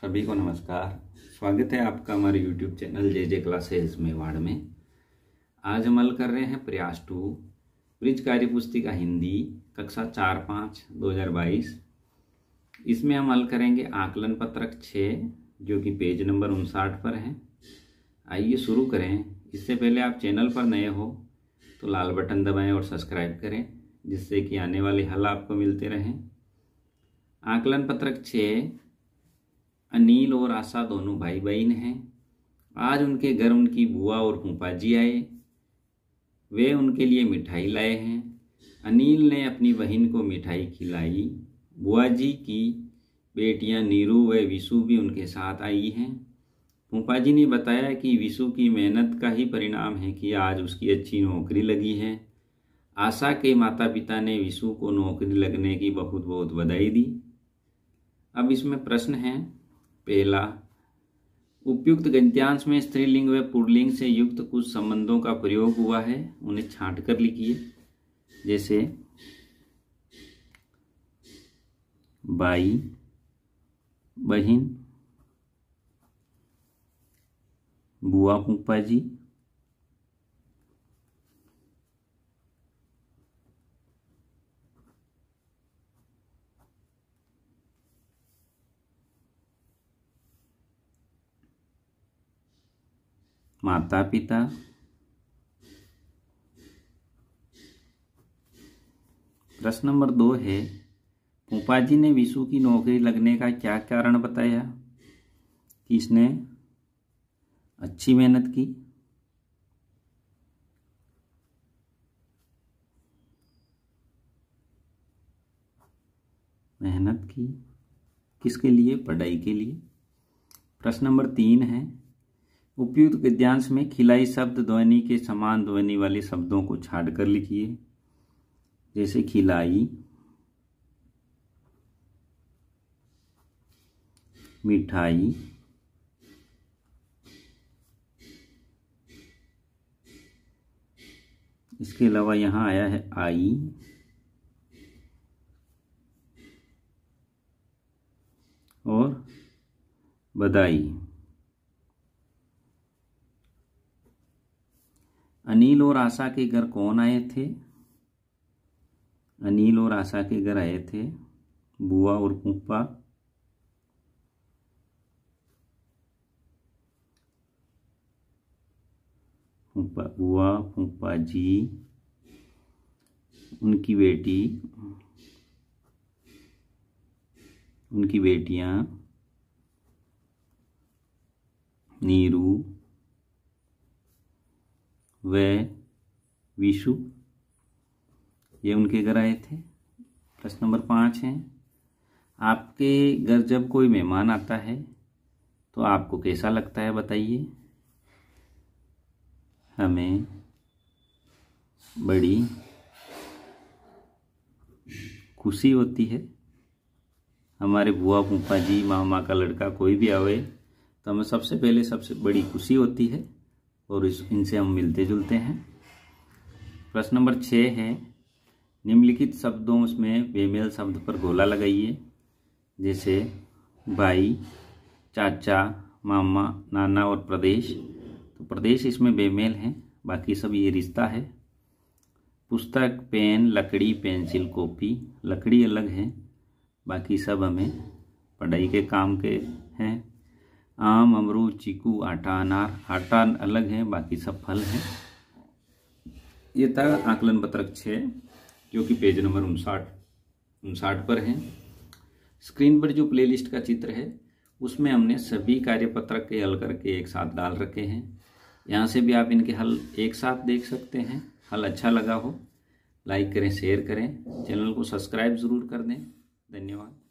सभी को नमस्कार स्वागत है आपका हमारे YouTube channel J J classes Mewar में आज हम हल कर रहे हैं प्रयास टू ब्रिज कार्य पुस्तिका हिंदी कक्षा चार पाँच दो हज़ार बाईस इसमें हम हल करेंगे आकलन पत्रक छः जो कि पेज नंबर उनसाठ पर है आइए शुरू करें इससे पहले आप चैनल पर नए हो तो लाल बटन दबाएं और सब्सक्राइब करें जिससे कि आने वाले हल आपको मिलते रहें आकलन पत्रक छः अनिल और आशा दोनों भाई बहन हैं आज उनके घर उनकी बुआ और फूफा जी आए वे उनके लिए मिठाई लाए हैं अनिल ने अपनी बहन को मिठाई खिलाई बुआ जी की बेटियां नीरू व विशु भी उनके साथ आई हैं फूफा जी ने बताया कि विशु की मेहनत का ही परिणाम है कि आज उसकी अच्छी नौकरी लगी है आशा के माता पिता ने विशु को नौकरी लगने की बहुत बहुत बधाई दी अब इसमें प्रश्न है पहला उपयुक्त गद्यांश में स्त्रीलिंग व पुरलिंग से युक्त कुछ संबंधों का प्रयोग हुआ है उन्हें छांट कर लिखिए जैसे बाई बहन बुआ पुप्पा जी माता पिता प्रश्न नंबर दो है उपाजी जी ने विशु की नौकरी लगने का क्या कारण बताया कि इसने अच्छी मेहनत की मेहनत की किसके लिए पढ़ाई के लिए प्रश्न नंबर तीन है उपयुक्त गद्यांश में खिलाई शब्द ध्वनि के समान ध्वनि वाले शब्दों को छाड़ कर लिखिए जैसे खिलाई मिठाई इसके अलावा यहाँ आया है आई और बदाई अनिल और आशा के घर कौन आए थे अनिल और आशा के घर आए थे बुआ और पुप्पा बुआ पुप्पा जी उनकी बेटी उनकी बेटियां नीरू वे विशु ये उनके घर आए थे प्रश्न नंबर पाँच है आपके घर जब कोई मेहमान आता है तो आपको कैसा लगता है बताइए हमें बड़ी खुशी होती है हमारे बुआ फूफा जी मामा का लड़का कोई भी आवे तो हमें सबसे पहले सबसे बड़ी खुशी होती है और इस इनसे हम मिलते जुलते हैं प्रश्न नंबर छः है निम्नलिखित शब्दों में बेमेल शब्द पर गोला लगाइए जैसे भाई चाचा मामा नाना और प्रदेश तो प्रदेश इसमें बेमेल हैं बाकी सब ये रिश्ता है पुस्तक पेन लकड़ी पेंसिल कॉपी लकड़ी अलग है बाकी सब हमें पढ़ाई के काम के हैं आम अमरूद चीकू आटा अनार आटा अलग है बाकी सब फल हैं ये था आकलन पत्रक छः जो कि पेज नंबर उनसाठ उनसाठ पर है स्क्रीन पर जो प्लेलिस्ट का चित्र है उसमें हमने सभी कार्यपत्रक के हल करके एक साथ डाल रखे हैं यहाँ से भी आप इनके हल एक साथ देख सकते हैं हल अच्छा लगा हो लाइक करें शेयर करें चैनल को सब्सक्राइब ज़रूर कर दें धन्यवाद